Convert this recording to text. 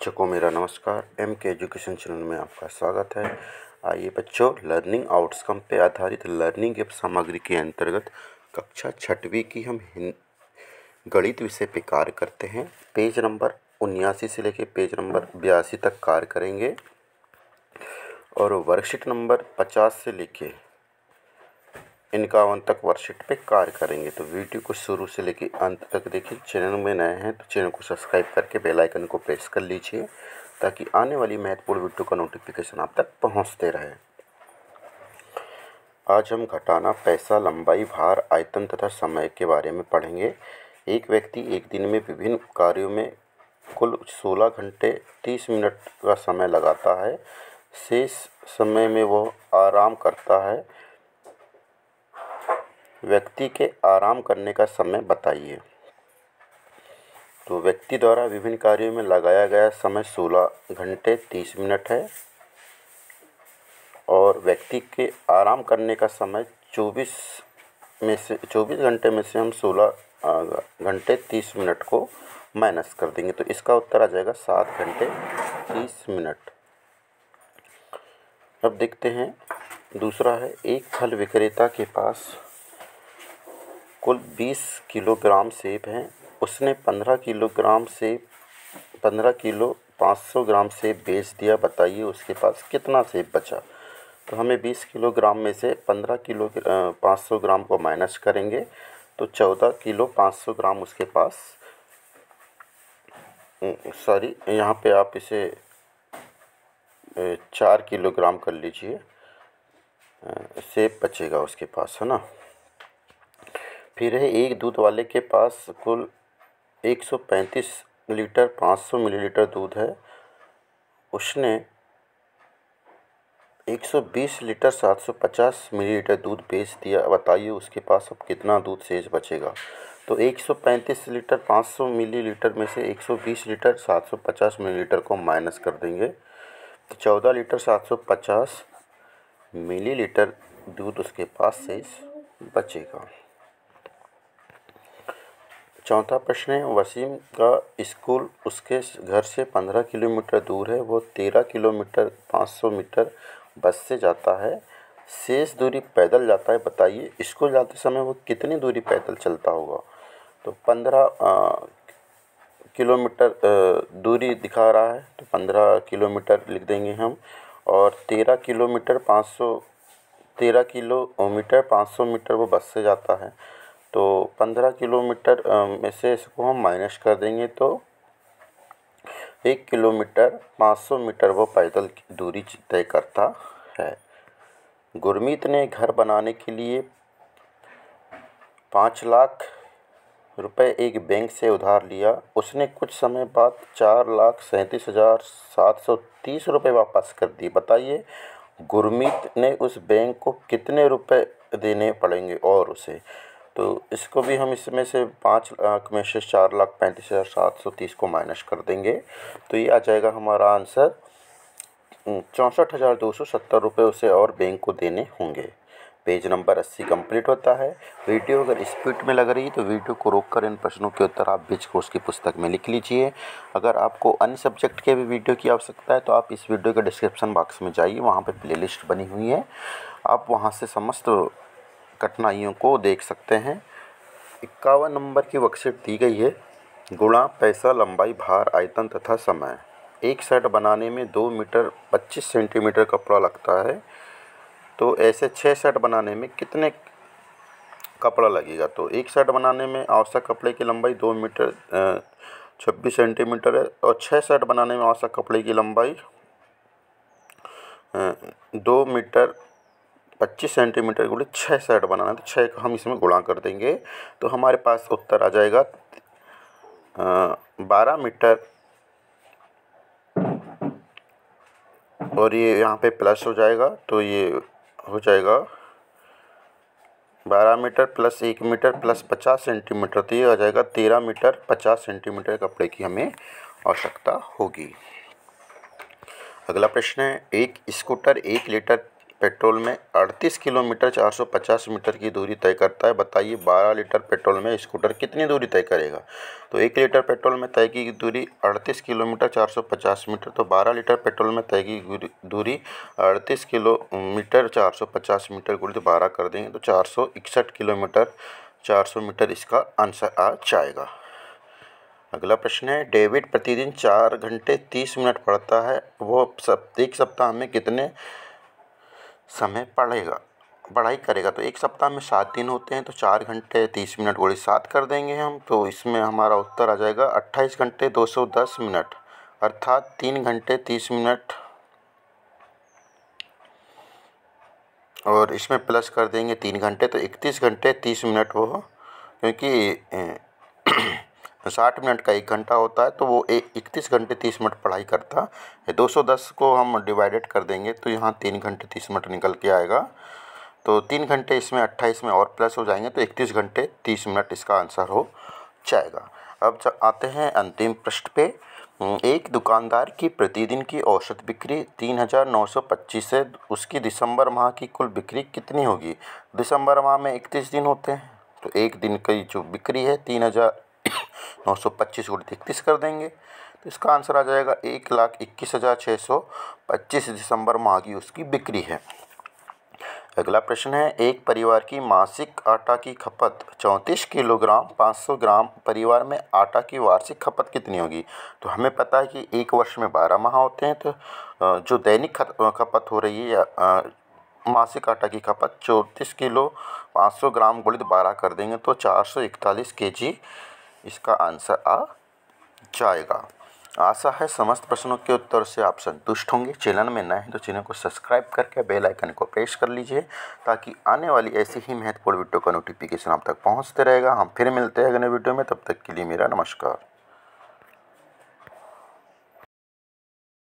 बच्चों को मेरा नमस्कार एम के एजुकेशन चैनल में आपका स्वागत है आइए बच्चों लर्निंग आउटकम पे आधारित लर्निंग एप सामग्री के अंतर्गत कक्षा छठवीं की हम गणित विषय पे कार्य करते हैं पेज नंबर उन्यासी से लेके पेज नंबर बयासी तक कार्य करेंगे और वर्कशीट नंबर पचास से लेके इक्यावन तक वर्कशीट पे कार्य करेंगे तो वीडियो को शुरू से लेकर अंत तक देखिए चैनल में नए हैं तो चैनल को सब्सक्राइब करके बेल आइकन को प्रेस कर लीजिए ताकि आने वाली महत्वपूर्ण वीडियो का नोटिफिकेशन आप तक पहुंचते रहे आज हम घटाना पैसा लंबाई भार आयतन तथा समय के बारे में पढ़ेंगे एक व्यक्ति एक दिन में विभिन्न कार्यों में कुल सोलह घंटे तीस मिनट का समय लगाता है शेष समय में वह आराम करता है व्यक्ति के आराम करने का समय बताइए तो व्यक्ति द्वारा विभिन्न कार्यों में लगाया गया समय सोलह घंटे तीस मिनट है और व्यक्ति के आराम करने का समय चौबीस में से चौबीस घंटे में से हम सोलह घंटे तीस मिनट को माइनस कर देंगे तो इसका उत्तर आ जाएगा सात घंटे तीस मिनट अब देखते हैं दूसरा है एक फल विक्रेता के पास कुल बीस किलोग्राम सेब हैं उसने पंद्रह किलोग्राम सेब पंद्रह किलो पाँच सौ ग्राम सेब बेच दिया बताइए उसके पास कितना सेब बचा तो हमें बीस किलोग्राम में से पंद्रह किलो पाँच सौ ग्राम को माइनस करेंगे तो चौदह किलो पाँच सौ ग्राम उसके पास सॉरी यहाँ पे आप इसे चार किलोग्राम कर लीजिए सेब बचेगा उसके पास है ना फिर एक दूध वाले के पास कुल एक सौ पैंतीस लीटर पाँच सौ मिलीलीटर दूध है उसने एक सौ बीस लीटर सात सौ पचास मिलीलीटर दूध बेच दिया बताइए उसके पास अब कितना दूध शेष बचेगा तो एक सौ पैंतीस लीटर पाँच सौ मिलीलीटर में से एक सौ बीस लीटर सात सौ पचास मिलीलीटर को माइनस कर देंगे तो चौदह लीटर सात सौ पचास मिलीलीटर दूध उसके पास शेष बचेगा चौथा प्रश्न है वसीम का स्कूल उसके घर से पंद्रह किलोमीटर दूर है वो तेरह किलोमीटर पाँच सौ मीटर बस से जाता है शेष दूरी पैदल जाता है बताइए स्कूल जाते समय वो कितनी दूरी पैदल चलता होगा तो पंद्रह किलोमीटर दूरी दिखा रहा है तो पंद्रह किलोमीटर लिख देंगे हम और तेरह किलोमीटर पाँच सौ तेरह किलोमीटर पाँच सौ मीटर वो बस से जाता है तो पंद्रह किलोमीटर में से इसको हम माइनस कर देंगे तो एक किलोमीटर पाँच सौ मीटर वो पैदल की दूरी तय करता है गुरमीत ने घर बनाने के लिए पाँच लाख रुपए एक बैंक से उधार लिया उसने कुछ समय बाद चार लाख सैंतीस हज़ार सात सौ तीस रुपये वापस कर दिए बताइए गुरमीत ने उस बैंक को कितने रुपए देने पड़ेंगे और उसे तो इसको भी हम इसमें से पाँच लाख में से चार लाख पैंतीस हज़ार सात सौ तीस को माइनस कर देंगे तो ये आ जाएगा हमारा आंसर चौंसठ हज़ार दो सौ सत्तर रुपये उसे और बैंक को देने होंगे पेज नंबर अस्सी कंप्लीट होता है वीडियो अगर स्पीड में लग रही है तो वीडियो को रोककर इन प्रश्नों के उत्तर आप बीच कोर्स की पुस्तक में लिख लीजिए अगर आपको अन्य सब्जेक्ट के भी वीडियो की आवश्यकता है तो आप इस वीडियो के डिस्क्रिप्शन बॉक्स में जाइए वहाँ पर लिस्ट बनी हुई है आप वहाँ से समस्त कठिनाइयों को देख सकते हैं इक्यावन नंबर की वर्कशीट दी गई है गुणा पैसा लंबाई भार आयतन तथा समय एक शर्ट बनाने में दो मीटर पच्चीस सेंटीमीटर कपड़ा लगता है तो ऐसे छः शर्ट बनाने में कितने कपड़ा लगेगा तो एक शर्ट बनाने में आवश्यक कपड़े की लंबाई दो मीटर छब्बीस सेंटीमीटर है और छः शर्ट बनाने में आवश्यक कपड़े की लंबाई दो मीटर 25 सेंटीमीटर गुड़े छः साइड बनाना है तो छः का हम इसमें गुणा कर देंगे तो हमारे पास उत्तर आ जाएगा बारह मीटर और ये यहाँ पे प्लस हो जाएगा तो ये हो जाएगा बारह मीटर प्लस एक मीटर प्लस पचास सेंटीमीटर तो ये आ जाएगा तेरह मीटर पचास सेंटीमीटर कपड़े की हमें आवश्यकता होगी अगला प्रश्न है एक स्कूटर एक लीटर पेट्रोल में 38 किलोमीटर 450 मीटर की दूरी तय करता है बताइए 12 लीटर पेट्रोल में स्कूटर कितनी दूरी तय करेगा तो एक लीटर पेट्रोल में तय की दूरी 38 किलोमीटर 450 मीटर तो 12 लीटर पेट्रोल में तय की दूरी 38 किलोमीटर 450 मीटर गुड़ी तो बारह कर देंगे तो चार किलोमीटर चार मीटर इसका आंसर आ जाएगा अगला प्रश्न है डेविड प्रतिदिन चार घंटे तीस मिनट पढ़ता है वो सब एक सप्ताह में कितने समय पड़ेगा पढ़ाई करेगा तो एक सप्ताह में सात दिन होते हैं तो चार घंटे तीस मिनट गुणे सात कर देंगे हम तो इसमें हमारा उत्तर आ जाएगा अट्ठाईस घंटे दो सौ दस मिनट अर्थात तीन घंटे तीस मिनट और इसमें प्लस कर देंगे तीन घंटे तो इकतीस घंटे तीस मिनट वो क्योंकि साठ मिनट का एक घंटा होता है तो वो एक इकतीस घंटे तीस मिनट पढ़ाई करता है दो सौ दस को हम डिवाइडेड कर देंगे तो यहाँ तीन घंटे तीस मिनट निकल के आएगा तो तीन घंटे इसमें अट्ठाईस में और प्लस हो जाएंगे तो इकतीस घंटे तीस मिनट इसका आंसर हो जाएगा अब जब आते हैं अंतिम पृष्ठ पे एक दुकानदार की प्रतिदिन की औसत बिक्री तीन हज़ार नौ सौ पच्चीस है उसकी दिसंबर माह की कुल बिक्री कितनी होगी दिसंबर माह में इकतीस दिन होते हैं तो एक दिन की जो बिक्री है तीन हज़ार नौ सौ पच्चीस गुट इकतीस कर देंगे तो इसका आंसर आ जाएगा एक लाख इक्कीस हज़ार छः सौ पच्चीस दिसंबर माह की उसकी बिक्री है अगला प्रश्न है एक परिवार की मासिक आटा की खपत चौंतीस किलोग्राम पाँच सौ ग्राम परिवार में आटा की वार्षिक खपत कितनी होगी तो हमें पता है कि एक वर्ष में बारह माह होते हैं तो जो दैनिक खपत हो रही है या मासिक आटा की खपत चौंतीस किलो पाँच सौ ग्राम गुणित बारह कर देंगे तो चार सौ इकतालीस के जी इसका आंसर आ जाएगा आशा है समस्त प्रश्नों के उत्तर से आप संतुष्ट होंगे चैनल में नए हैं तो चैनल को सब्सक्राइब करके बेल आइकन को प्रेस कर लीजिए ताकि आने वाली ऐसी ही महत्वपूर्ण वीडियो का नोटिफिकेशन आप तक पहुंचते रहेगा हम फिर मिलते हैं अगले वीडियो में तब तक के लिए मेरा नमस्कार